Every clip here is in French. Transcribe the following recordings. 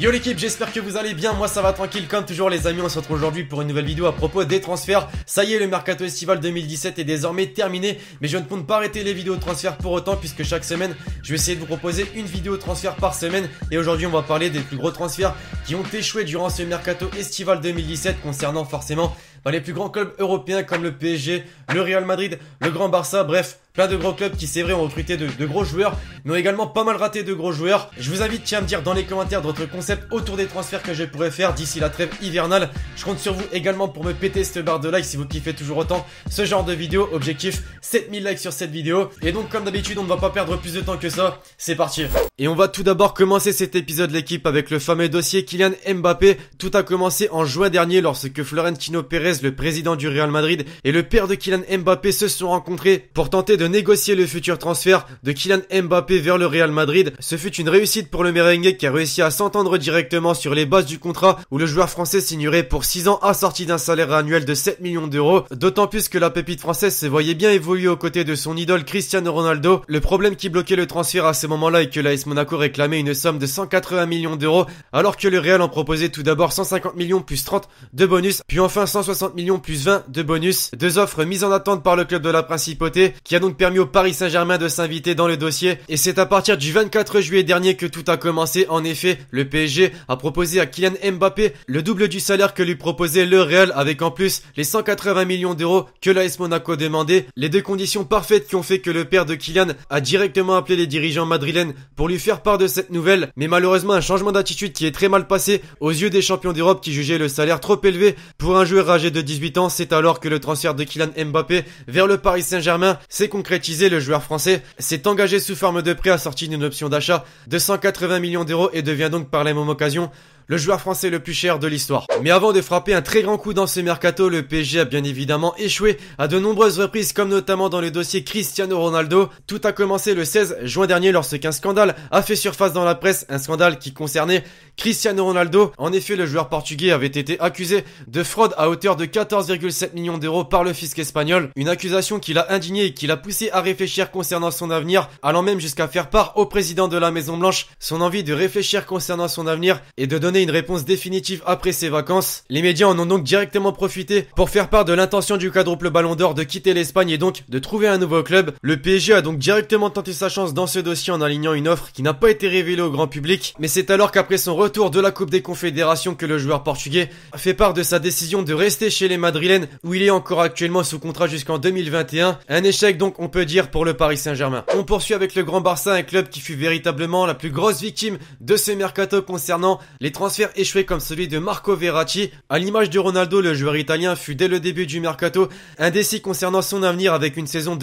Yo l'équipe, j'espère que vous allez bien, moi ça va tranquille comme toujours les amis, on se retrouve aujourd'hui pour une nouvelle vidéo à propos des transferts. Ça y est, le mercato estival 2017 est désormais terminé, mais je ne compte pas arrêter les vidéos transferts pour autant puisque chaque semaine, je vais essayer de vous proposer une vidéo transfert par semaine et aujourd'hui on va parler des plus gros transferts qui ont échoué durant ce mercato estival 2017 concernant forcément dans les plus grands clubs européens comme le PSG, le Real Madrid, le Grand Barça, bref, plein de gros clubs qui c'est vrai ont recruté de, gros joueurs, mais ont également pas mal raté de gros joueurs. Je vous invite tiens, à me dire dans les commentaires votre concept autour des transferts que je pourrais faire d'ici la trêve hivernale. Je compte sur vous également pour me péter cette barre de likes si vous kiffez toujours autant ce genre de vidéo. Objectif 7000 likes sur cette vidéo. Et donc comme d'habitude on ne va pas perdre plus de temps que ça. C'est parti. Et on va tout d'abord commencer cet épisode l'équipe avec le fameux dossier Kylian Mbappé. Tout a commencé en juin dernier lorsque Florentino Pérez le président du Real Madrid, et le père de Kylian Mbappé se sont rencontrés pour tenter de négocier le futur transfert de Kylian Mbappé vers le Real Madrid. Ce fut une réussite pour le merengue qui a réussi à s'entendre directement sur les bases du contrat où le joueur français signerait pour 6 ans assorti d'un salaire annuel de 7 millions d'euros, d'autant plus que la pépite française se voyait bien évoluer aux côtés de son idole Cristiano Ronaldo. Le problème qui bloquait le transfert à ce moment-là est que l'AS Monaco réclamait une somme de 180 millions d'euros alors que le Real en proposait tout d'abord 150 millions plus 30 de bonus, puis enfin 160 millions plus 20 de bonus. Deux offres mises en attente par le club de la Principauté qui a donc permis au Paris Saint-Germain de s'inviter dans le dossier. Et c'est à partir du 24 juillet dernier que tout a commencé. En effet, le PSG a proposé à Kylian Mbappé le double du salaire que lui proposait le Real avec en plus les 180 millions d'euros que l'AS Monaco demandait. Les deux conditions parfaites qui ont fait que le père de Kylian a directement appelé les dirigeants madrilènes pour lui faire part de cette nouvelle. Mais malheureusement, un changement d'attitude qui est très mal passé aux yeux des champions d'Europe qui jugeaient le salaire trop élevé pour un joueur âgé de 18 ans, c'est alors que le transfert de Kylian Mbappé vers le Paris Saint-Germain s'est concrétisé. Le joueur français s'est engagé sous forme de prêt assorti d'une option d'achat de 180 millions d'euros et devient donc par la même occasion le joueur français le plus cher de l'histoire. Mais avant de frapper un très grand coup dans ce mercato, le PSG a bien évidemment échoué à de nombreuses reprises comme notamment dans le dossier Cristiano Ronaldo. Tout a commencé le 16 juin dernier lorsqu'un scandale a fait surface dans la presse, un scandale qui concernait Cristiano Ronaldo. En effet, le joueur portugais avait été accusé de fraude à hauteur de 14,7 millions d'euros par le fisc espagnol, une accusation qui l'a indigné et qui l'a poussé à réfléchir concernant son avenir, allant même jusqu'à faire part au président de la Maison Blanche son envie de réfléchir concernant son avenir et de donner une réponse définitive après ses vacances. Les médias en ont donc directement profité pour faire part de l'intention du quadruple ballon d'or de quitter l'Espagne et donc de trouver un nouveau club. Le PSG a donc directement tenté sa chance dans ce dossier en alignant une offre qui n'a pas été révélée au grand public. Mais c'est alors qu'après son retour de la Coupe des Confédérations que le joueur portugais fait part de sa décision de rester chez les Madrilènes où il est encore actuellement sous contrat jusqu'en 2021. Un échec donc on peut dire pour le Paris Saint-Germain. On poursuit avec le Grand Barça, un club qui fut véritablement la plus grosse victime de ce mercato concernant les transferts transfert échoué comme celui de Marco Verratti, à l'image de Ronaldo, le joueur italien fut dès le début du mercato indécis concernant son avenir avec une saison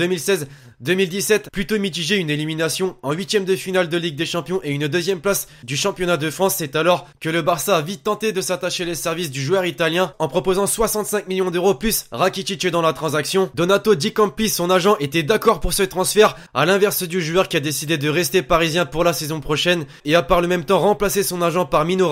2016-2017 plutôt mitigée, une élimination en huitième de finale de Ligue des Champions et une deuxième place du championnat de France. C'est alors que le Barça a vite tenté de s'attacher les services du joueur italien en proposant 65 millions d'euros plus Rakitic dans la transaction. Donato Di Campi, son agent, était d'accord pour ce transfert, à l'inverse du joueur qui a décidé de rester parisien pour la saison prochaine et a par le même temps remplacé son agent par Mino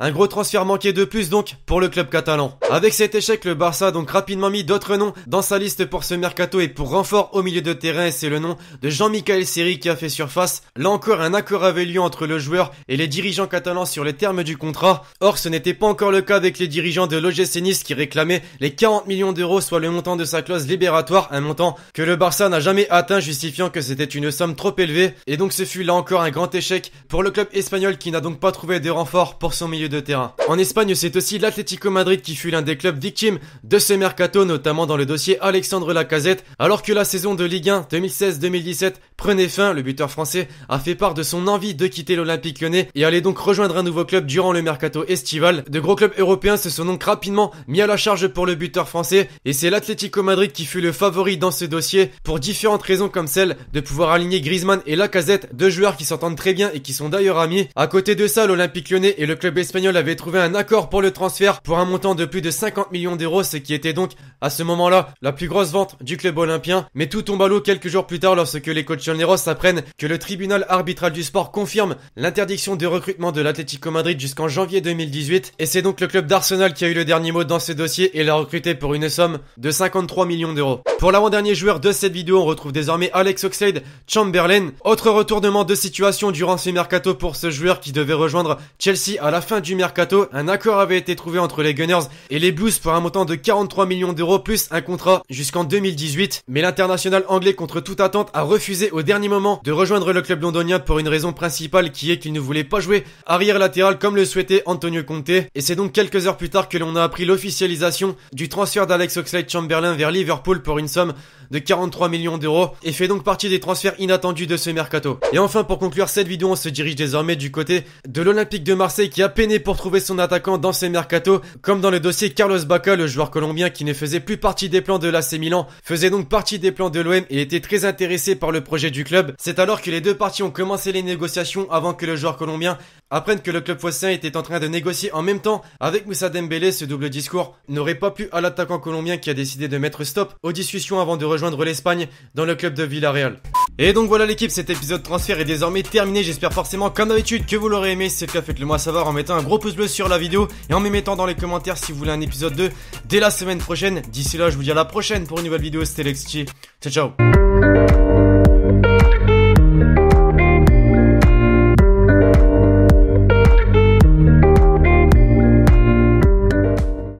un gros transfert manqué de plus donc pour le club catalan. Avec cet échec, le Barça a donc rapidement mis d'autres noms dans sa liste pour ce mercato et pour renfort au milieu de terrain, c'est le nom de Jean-Michel Seri qui a fait surface. Là encore, un accord avait lieu entre le joueur et les dirigeants catalans sur les termes du contrat. Or, ce n'était pas encore le cas avec les dirigeants de l'OGC qui réclamaient les 40 millions d'euros, soit le montant de sa clause libératoire, un montant que le Barça n'a jamais atteint, justifiant que c'était une somme trop élevée. Et donc, ce fut là encore un grand échec pour le club espagnol qui n'a donc pas trouvé de renfort pour son milieu de terrain. En Espagne, c'est aussi l'Atlético Madrid qui fut l'un des clubs victimes de ce mercato, notamment dans le dossier Alexandre Lacazette, alors que la saison de Ligue 1 2016-2017 Prenez fin, le buteur français a fait part de son envie de quitter l'Olympique lyonnais et allait donc rejoindre un nouveau club durant le mercato estival. De gros clubs européens se sont donc rapidement mis à la charge pour le buteur français et c'est l'Atlético Madrid qui fut le favori dans ce dossier pour différentes raisons comme celle de pouvoir aligner Griezmann et Lacazette, deux joueurs qui s'entendent très bien et qui sont d'ailleurs amis. À côté de ça, l'Olympique lyonnais et le club espagnol avaient trouvé un accord pour le transfert pour un montant de plus de 50 millions d'euros, ce qui était donc à ce moment-là la plus grosse vente du club olympien. Mais tout tombe à l'eau quelques jours plus tard lorsque les coachs Ross apprennent que le tribunal arbitral du sport confirme l'interdiction de recrutement de l'Atlético Madrid jusqu'en janvier 2018 et c'est donc le club d'Arsenal qui a eu le dernier mot dans ce dossier et l'a recruté pour une somme de 53 millions d'euros. Pour l'avant-dernier joueur de cette vidéo, on retrouve désormais Alex Oxlade Chamberlain. Autre retournement de situation durant ce mercato pour ce joueur qui devait rejoindre Chelsea à la fin du mercato. Un accord avait été trouvé entre les Gunners et les Blues pour un montant de 43 millions d'euros plus un contrat jusqu'en 2018. Mais l'international anglais contre toute attente a refusé au dernier moment de rejoindre le club londonien pour une raison principale qui est qu'il ne voulait pas jouer arrière latéral comme le souhaitait Antonio Conte. Et c'est donc quelques heures plus tard que l'on a appris l'officialisation du transfert d'Alex Oxlade-Chamberlain vers Liverpool pour une somme de 43 millions d'euros et fait donc partie des transferts inattendus de ce mercato. Et enfin pour conclure cette vidéo, on se dirige désormais du côté de l'Olympique de Marseille qui a peiné pour trouver son attaquant dans ce mercato, comme dans le dossier Carlos Bacca le joueur colombien qui ne faisait plus partie des plans de l'AC Milan, faisait donc partie des plans de l'OM et était très intéressé par le projet du club. C'est alors que les deux parties ont commencé les négociations avant que le joueur colombien apprenne que le club voisin était en train de négocier en même temps avec Moussa Dembélé. Ce double discours n'aurait pas pu à l'attaquant colombien qui a décidé de mettre stop aux discussions avant de rejoindre l'Espagne dans le club de Villarreal. Et donc voilà l'équipe, cet épisode transfert est désormais terminé. J'espère forcément, comme d'habitude, que vous l'aurez aimé. Si c'est le cas, faites-le moi savoir en mettant un gros pouce bleu sur la vidéo et en me mettant dans les commentaires si vous voulez un épisode 2 dès la semaine prochaine. D'ici là, je vous dis à la prochaine pour une nouvelle vidéo. C'était Lexi. Ciao, ciao.